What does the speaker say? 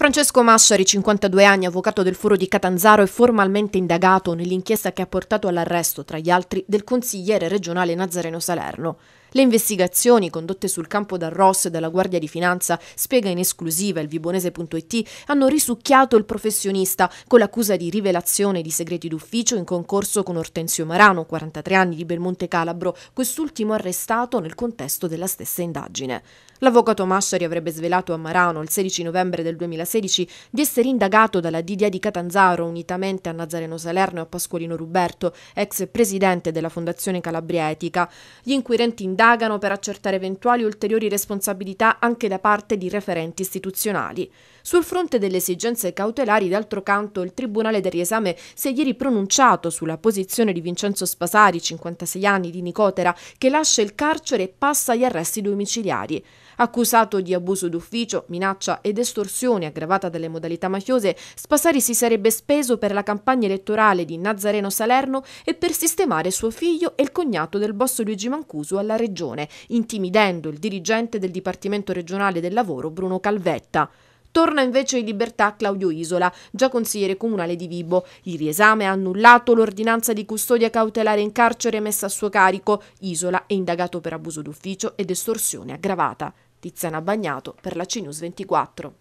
Francesco Masciari, 52 anni, avvocato del foro di Catanzaro, è formalmente indagato nell'inchiesta che ha portato all'arresto, tra gli altri, del consigliere regionale Nazareno Salerno. Le investigazioni condotte sul campo dal Ross e dalla Guardia di Finanza, spiega in esclusiva il vibonese.it, hanno risucchiato il professionista con l'accusa di rivelazione di segreti d'ufficio in concorso con Ortensio Marano, 43 anni di Belmonte Calabro, quest'ultimo arrestato nel contesto della stessa indagine. L'avvocato Masciari avrebbe svelato a Marano il 16 novembre del 2016 di essere indagato dalla DDA di Catanzaro unitamente a Nazareno Salerno e a Pasqualino Ruberto, ex presidente della Fondazione Calabria Etica. Gli inquirenti indagano per accertare eventuali ulteriori responsabilità anche da parte di referenti istituzionali. Sul fronte delle esigenze cautelari, d'altro canto, il Tribunale del Riesame si è ieri pronunciato sulla posizione di Vincenzo Spasari, 56 anni, di Nicotera, che lascia il carcere e passa agli arresti domiciliari. Accusato di abuso d'ufficio, minaccia ed estorsione aggravata dalle modalità mafiose, Spasari si sarebbe speso per la campagna elettorale di Nazareno Salerno e per sistemare suo figlio e il cognato del boss Luigi Mancuso alla regione, intimidendo il dirigente del Dipartimento regionale del lavoro Bruno Calvetta. Torna invece in libertà Claudio Isola, già consigliere comunale di Vibo. Il riesame ha annullato l'ordinanza di custodia cautelare in carcere messa a suo carico. Isola è indagato per abuso d'ufficio ed estorsione aggravata. Tiziana Bagnato per la CNews 24.